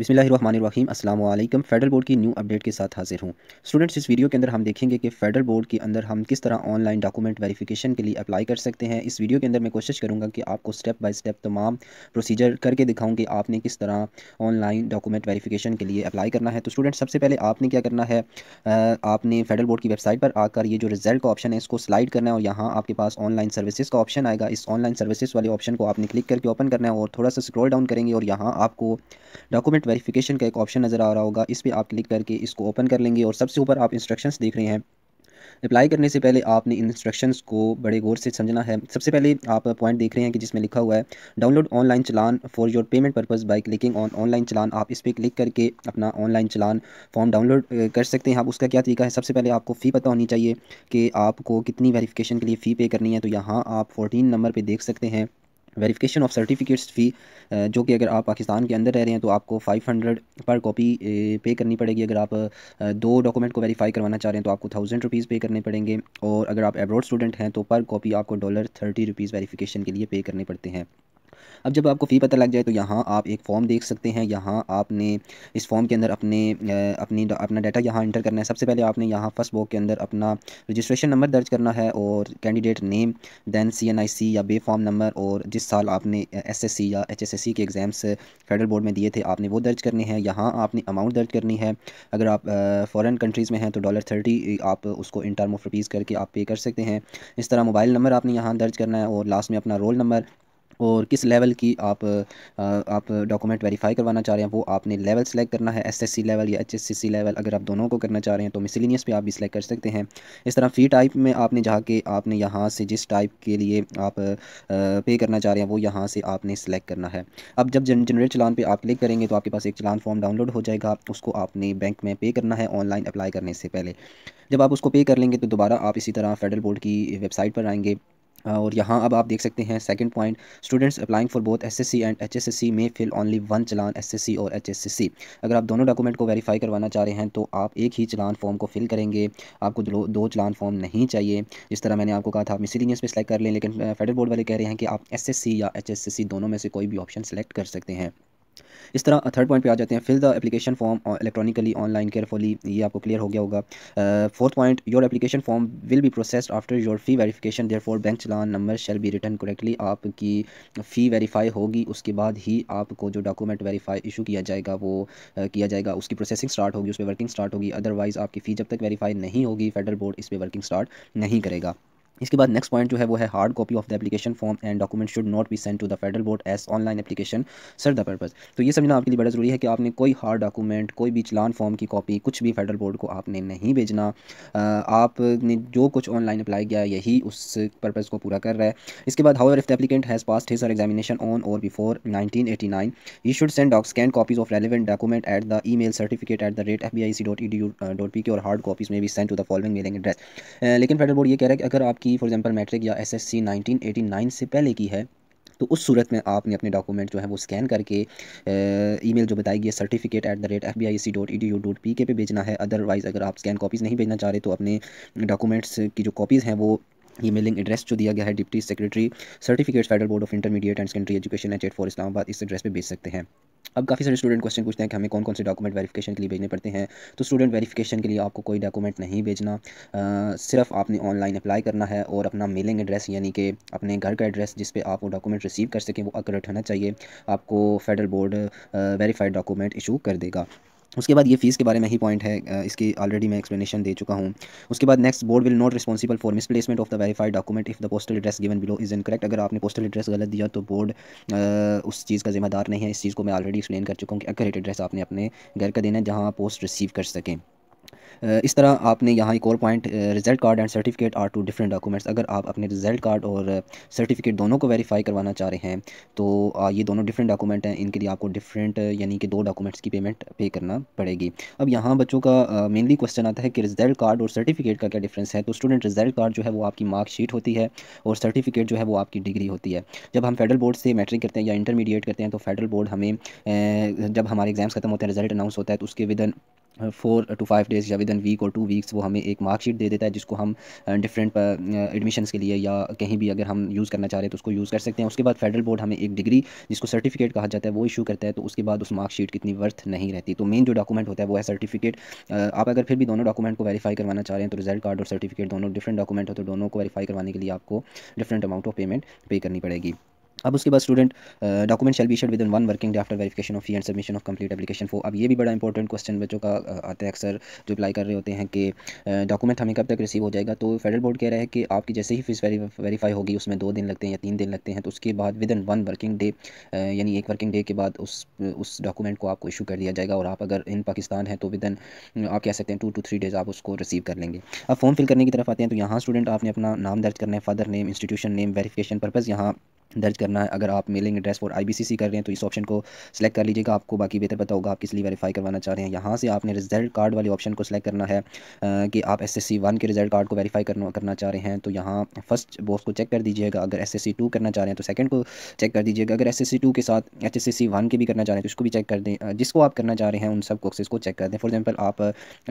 बिसमीम अल्लाम federal board की न्यू अपडेट के साथ हाजिर हूँ स्टूडेंट्स इस वीडियो के अंदर हम देखेंगे कि फेडरल बोर्ड के अंदर हम किस तरह ऑनलाइन डॉक्यूमेंट वेरिफिकेशन के लिए अप्लाई कर सकते हैं इस वीडियो के अंदर मैं कोशिश करूँगा कि आपको स्टेप बाई स्टेप तमाम प्रोसीजर करके दिखाऊँ कि आपने किस तरह ऑनलाइन डॉक्यूमेंट वेरीफिकेशन के लिए अप्लाई करना है तो स्टूडेंट सबसे पहले आपने क्या करना है आपने फेडरल बोर्ड की वेबसाइट पर आकर ये जो रिजल्ट का ऑप्शन है इसको स्लाइड करना है और यहाँ आपके पास ऑनलाइन सर्विसेज़ का ऑप्शन आएगा इस ऑनलाइन सर्विसेज वाले ऑप्शन को आपने क्लिक करके ओपन करना है और थोड़ा सा स्क्रॉल डाउन करेंगे और यहाँ आपको डॉक्यूमेंट वेरिफिकेशन का एक ऑप्शन नज़र आ रहा होगा इस पर आप क्लिक करके इसको ओपन कर लेंगे और सबसे ऊपर आप इंस्ट्रक्शंस देख रहे हैं अप्लाई करने से पहले आपने इंस्ट्रक्शंस को बड़े गौर से समझना है सबसे पहले आप पॉइंट देख रहे हैं कि जिसमें लिखा हुआ है download online challan for your payment purpose by clicking on online challan आप इस पर क्लिक करके अपना ऑनलाइन चलान फॉर्म डाउनलोड कर सकते हैं आप उसका क्या तरीका है सबसे पहले आपको फ़ी पता होनी चाहिए कि आपको कितनी वेरीफिकेशन के लिए फ़ी पे करनी है तो यहाँ आप फोर्टीन नंबर पर देख सकते हैं वेरिफिकेशन ऑफ सर्टिफिकेट्स फ़ी जो कि अगर आप पाकिस्तान के अंदर रह रहे हैं तो आपको 500 पर कॉपी पे करनी पड़ेगी अगर आप दो डॉक्यूमेंट को वेरीफाई करवाना चाह रहे हैं तो आपको थाउजेंड रुपीज़ पे करने पड़ेंगे और अगर आप एब्रॉड स्टूडेंट हैं तो पर कॉपी आपको डॉलर थर्टी रुपीज़ वेरीफिकेशन के लिए पे करने पड़ते हैं अब जब आपको फ़ी पता लग जाए तो यहाँ आप एक फॉर्म देख सकते हैं यहाँ आपने इस फॉर्म के अंदर अपने अपनी अपना डाटा यहाँ इंटर करना है सबसे पहले आपने यहाँ फर्स्ट बॉक के अंदर अपना रजिस्ट्रेशन नंबर दर्ज करना है और कैंडिडेट नेम दैन सी या बे फॉर्म नंबर और जिस साल आपने एस या एच के एग्ज़ाम्स फेडरल बोर्ड में दिए थे आपने वो दर्ज करने हैं यहाँ आपने अमाउंट दर्ज करनी है अगर आप फ़ॉरन कंट्रीज़ में हैं तो डॉलर थर्टी आप उसको इन टर्म ऑफ रुपीज़ करके आप पे कर सकते हैं इस तरह मोबाइल नंबर आपने यहाँ दर्ज करना है और लास्ट में अपना रोल नंबर और किस लेवल की आप आप डॉक्यूमेंट वेरीफाई करवाना चाह रहे हैं वो आपने लेवल सेलेक्ट करना है एसएससी लेवल या एचएससी लेवल अगर आप दोनों को करना चाह रहे हैं तो मिसलिनियस पे आप भी सिलेक्ट कर सकते हैं इस तरह फ़ी टाइप में आपने जहाँ के आपने यहाँ से जिस टाइप के लिए आप पे करना चाह रहे हैं वो यहाँ से आपने सेलेक्ट करना है अब जब जनरेट चलान पर आप क्लिक करेंगे तो आपके पास एक चलान फॉर्म डाउनलोड हो जाएगा उसको आपने बैंक में पे करना है ऑनलाइन अप्लाई करने से पहले जब आप उसको पे कर लेंगे तो दोबारा आप इसी तरह फेडरल बोर्ड की वेबसाइट पर आएंगे और यहाँ अब आप देख सकते हैं second point students applying for both SSC and HSSC में fill only one challan SSC और एचएसएससी अगर आप दोनों डॉक्यूमेंट को वेरीफाई करवाना चाह रहे हैं तो आप एक ही चलान फॉर्म को फिल करेंगे आपको दो, दो चलान फॉर्म नहीं चाहिए जिस तरह मैंने आपको कहा था आप मिसलिनियस पर सिलेक्ट कर लें लेकिन फेडरल बोर्ड वाले कह रहे हैं कि आप एस या एच दोनों में से कोई भी ऑप्शन सेलेक्ट कर सकते हैं इस तरह थर्ड पॉइंट पे आ जाते हैं fill the application form electronically online carefully ये आपको क्लियर हो गया होगा fourth point your application form will be processed after your fee verification therefore bank challan number shall be return correctly आपकी फ़ी वेरीफाई होगी उसके बाद ही आपको जो डॉक्यूमेंट वेरीफाई इशू किया जाएगा वो uh, किया जाएगा उसकी प्रोसेसिंग स्टार्ट होगी उस पर वर्किंग स्टार्ट होगी अदरवाइज़ आपकी फ़ी जब तक वेरीफाई नहीं होगी फेडरल बोर्ड इस पर वर्किंग स्टार्ट नहीं करेगा इसके बाद नेक्स्ट पॉइंट जो है वो है hard copy of the application form and document should not be send to the federal board as online application sir the purpose तो ये समझना आपके लिए बड़ा ज़रूरी है कि आपने कोई हार्ड डॉक्यूमेंट कोई भी चलान फॉर्म की कॉपी कुछ भी फेडरल बोर्ड को आपने नहीं भेजना आपने जो कुछ ऑनलाइन अप्लाई किया यही उस पर्पज़ को पूरा कर रहा है इसके बाद how if the applicant has pass his or examination on or before nineteen eighty nine you should send doc scan copies of relevant document at the email certificate at the rate F B I C dot E D dot P K और hard copies में भी send to the following mailing address लेकिन federal board ये कह रहा है कि अगर आपकी की फॉर एग्जांपल मैट्रिक या एसएससी 1989 से पहले की है तो उस सूरत में आपने अपने डॉक्यूमेंट जो है वो स्कैन करके ईमेल जो बताई गई है certificate at the rate F B I C dot E dot P K पे भेजना है अदरवाइज़ अगर आप स्कैन कॉपीज़ नहीं भेजना चाह रहे तो अपने डॉक्यूमेंट्स की जो कॉपीज़ हैं वो ये मेलिंग एड्रेस जो दिया गया है deputy secretary certificate federal board of intermediate and secondary education H eight for Islamabad इस एड्रेस पे भेज सकते हैं अब काफ़ी सारे स्टूडेंट क्वेश्चन पूछते हैं कि हमें कौन कौन से डॉक्यूमेंट वेरिफिकेशन के लिए भेजने पड़ते हैं तो स्टूडेंट वेरिफिकेशन के लिए आपको कोई डॉक्यूमेंट नहीं भेजना आ, सिर्फ आपने ऑनलाइन अप्लाई करना है और अपना मेलिंग एड्रेस यानी कि अपने घर का एड्रेस जिस पे आप वो डॉक्यूमेंट रिसीव कर सकें वो अकरेट होना चाहिए आपको federal board verified document issue कर देगा उसके बाद ये फीस के बारे में ही पॉइंट है इसकी ऑलरेडी मैं एक्सप्लेनेशन दे चुका हूँ उसके बाद next board will not responsible for misplacement of the verified document if the postal address given below is correct अगर आपने पोस्टल एड्रेस गलत दिया तो बोर्ड उस चीज़ का जिम्मेदार नहीं है इस चीज़ को मैं ऑलरेडी एक्सप्लेन कर चुका हूँ कि अगर एड्रेस आपने अपने घर का देना है जहाँ आप पोस्ट रिसीव कर सकें इस तरह आपने यहाँ एक और point result card and certificate are two different documents अगर आप अपने रिजल्ट कार्ड और सर्टिफिकेट दोनों को वेरीफाई करवाना चाह रहे हैं तो ये दोनों डिफरेंट डॉक्यूमेंट हैं इनके लिए आपको डिफरेंट यानी कि दो डॉक्यूमेंट्स की पेमेंट पे करना पड़ेगी अब यहाँ बच्चों का मेनली क्वेश्चन आता है कि रिजल्ट कार्ड और सर्टिफिकेट का क्या डिफरेंस है तो स्टूडेंट रिजल्ट कार्ड जो है वो आपकी मार्कशीट होती है और सर्टिफिकेट जो है वो आपकी डिग्री होती है जब हम फेडरल बोर्ड से मैट्रिक करते हैं या इंटरमीडिएट करते हैं तो फेडरल बोर्ड हमें जब हमारे एग्जाम्स खत्म होते हैं रिजल्ट अनाउंस होता है तो उसके within four to five days या विद इन वीक और टू वीक्स वो हमें एक मार्कशीट दे देता है जिसको हम डिफरेंट एडमिशन्स के लिए या कहीं भी अगर हम यूज़ करना चाह रहे हैं तो उसको यूज़ कर सकते हैं उसके बाद फेडरल बोर्ड हमें एक डिग्री जिसको सर्टिफिकेट कहा जाता है वो इशू करता है तो उसके बाद उस मार्कशीट कितनी वर्थ नहीं रहती तो मेन जो डॉक्यूमेंट होता है वो है सर्टिफिकेट आप अगर फिर भी दोनों डॉक्यूमेंट को वेरीफाई करवाना चाह रहे हैं तो रिजल्ट कार्ड और सर्टिफिकेट दोनों डिफरेंट डॉक्यूमेंट हो तो दोनों को वेरीफाई करवाने के लिए आपको डिफरेंट अमाउंट ऑफ पेमेंट पे करनी पड़ेगी अब उसके बाद student document shall be shed within one working day after verification of fee and submission of complete application form अब ये भी बड़ा इंपॉर्टेंट क्वेश्चन बच्चों का uh, आता है अक्सर जो अप्लाई कर रहे होते हैं कि डॉक्यूमेंट uh, हमें कब तक रिसीव हो जाएगा तो फेडरल बोर्ड कह रहा है कि आपकी जैसे ही फीस वेरीफाई होगी उसमें दो दिन लगते हैं या तीन दिन लगते हैं तो उसके बाद within one working day यानी एक वर्किंग डे के बाद उस उस डॉक्यूमेंट को आपको इशू कर दिया जाएगा और आप अगर इन पाकिस्तान हैं तो विद इन uh, आप कह सकते हैं टू टू थ्री डेज़ आप उसको रिसीव कर लेंगे अब फॉर्म फिल करने की तरफ आते हैं तो यहाँ स्टूडेंट आपने अपना नाम दर्ज करना है father name institution name verification purpose यहाँ दर्ज करना है अगर आप मेलिंग एड्रेस फॉर आईबीसीसी कर रहे हैं तो इस ऑप्शन को सिलेक्ट कर लीजिएगा आपको बाकी बेहतर पता होगा आप किस लिए वेरीफाई करवाना चाह रहे हैं यहाँ से आपने रिजल्ट कार्ड वाले ऑप्शन को सिलेक्ट करना है कि आप एस एस सी वन के रिजल्ट कार्ड को वेरीफाई करना करना चाह रहे हैं तो यहाँ फर्स्ट बॉक्स को चेक कर दीजिएगा अगर एस एस सी टू करना चाह रहे हैं तो सेकेंड को चेक कर दीजिएगा अगर एस एस सी टू के साथ एच एस सी वन के भी करना चाह रहे हैं तो उसको भी चेक कर दें जिसको आप करना चाह रहे हैं उन सब कोर्सेस को चेक कर दें फॉर एग्जाम्पल आप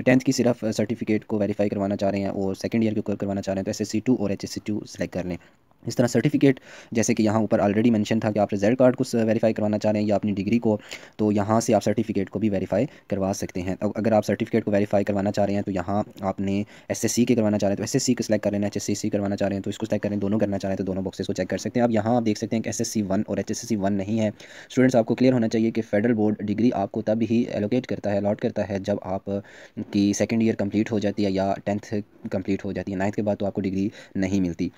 टेंथ की सिर्फ सर्टिफिकेट को वेरीफाई करवाना चाह रहे हैं और सेकेंड ईयर के करवाना चाह रहे हैं तो एस एस सी टू और H S C two select कर लें इस तरह सर्टिफिकेट जैसे कि यहाँ ऊपर ऑलरेडी मेंशन था कि आप रिजल्ट कार्ड को वेरीफाई करवाना चाह रहे हैं या अपनी डिग्री को तो यहाँ से आप सर्टिफिकेट को भी वेरीफाई करवा सकते हैं अब अगर आप सर्टिफिकेट को वेरीफाई करवाना चाह रहे हैं तो यहाँ आपने एसएससी के करवाना चाह रहे हैं तो एस को सिलेक्ट कर लेना है एच करवाना चाह रहे हैं तो इसको सिलेक्ट करें दोनों करना चाह रहे हैं तो दोनों बॉक्सेस को चेक कर सकते हैं अब यहाँ आप देख सकते हैं कि एस एस और एच एस नहीं है स्टूडेंट्स आपको क्लियर होना चाहिए कि फेडरल बोर्ड डिग्री आपको तब ही एलोकेट करता है अलॉट करता है जब आप की सेकेंड ईयर कम्प्लीट हो जाती है या टेंथ कम्प्लीट हो जाती है नाइन्थ के बाद तो आपको डिग्री नहीं मिलती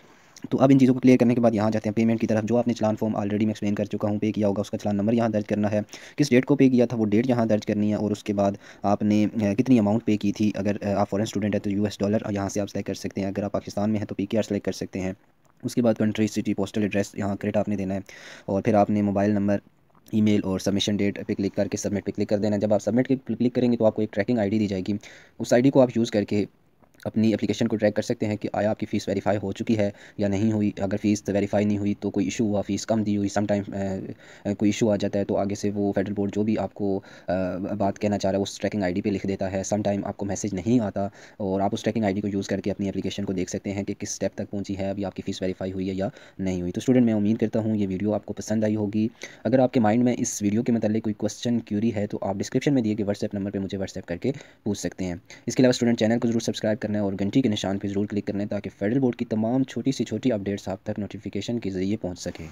तो अब इन चीज़ों को क्लियर करने के बाद यहाँ जाते हैं पेमेंट की तरफ जो आपने चलान फॉर्म ऑलरेडी मैं एक्सप्लेन कर चुका हूँ पे किया होगा उसका चलान नंबर यहाँ दर्ज करना है किस डेट को पे किया था वो डेट यहाँ दर्ज करनी है और उसके बाद आपने कितनी अमाउंट पे की थी अगर आप फॉरन स्टूडेंट है तो यू डॉलर यहाँ से आप सेलेक्ट कर सकते हैं अगर आप पाकिस्तान में है तो पी सेलेक्ट कर सकते हैं उसके बाद कंट्री सिटी पोस्टल एड्रेस यहाँ क्रेट आपने देना है और फिर आपने मोबाइल नंबर ईमेल और सबमिशन डेट पे क्लिक करके सबमिट पे क्लिक कर देना जब आप सबमिट पे क्लिक करेंगे तो आपको एक ट्रैकिंग आईडी दी जाएगी उस आईडी को आप यूज़ करके अपनी एप्लीकेशन को ट्रैक कर सकते हैं कि आया आपकी फ़ीस वेरीफाई हो चुकी है या नहीं हुई अगर फ़ीस वेरीफाई नहीं हुई तो कोई इशू हुआ फ़ीस कम दी हुई समटाइम कोई इशू आ जाता है तो आगे से वो फेडरल बोर्ड जो भी आपको आ, बात कहना चाह रहा है उस ट्रैकिंग आईडी पे लिख देता है सम टाइम आपको मैसेज नहीं आता और आप उस ट्रैकिंग आई को यूज़ करके अपनी अपलीकेशन को देख सकते हैं कि किस स्टेप तक पहुँची है अभी आपकी फ़ीस वेरीफाई हुई है या नहीं हुई तो स्टूडेंट मैं उम्मीद करता हूँ ये वीडियो आपको पसंद आई होगी अगर आपके माइंड में इस वीडियो के मतलब कोई क्वेश्चन क्यूरी है तो आप डिस्क्रिप्शन में दिए गए व्हाट्सएप नंबर पर मुझे व्हाट्सएप करके पूछ सकते हैं इसके अलावा स्टूडेंट चैनल को जरूर सब्सक्राइब करना है और घंटी के निशान पर ज़रूर क्लिक करना है ताकि फेडरल बोर्ड की तमाम छोटी से छोटी अपडेट्स आप तक नोटिफिकेशन के ज़रिए पहुँच सके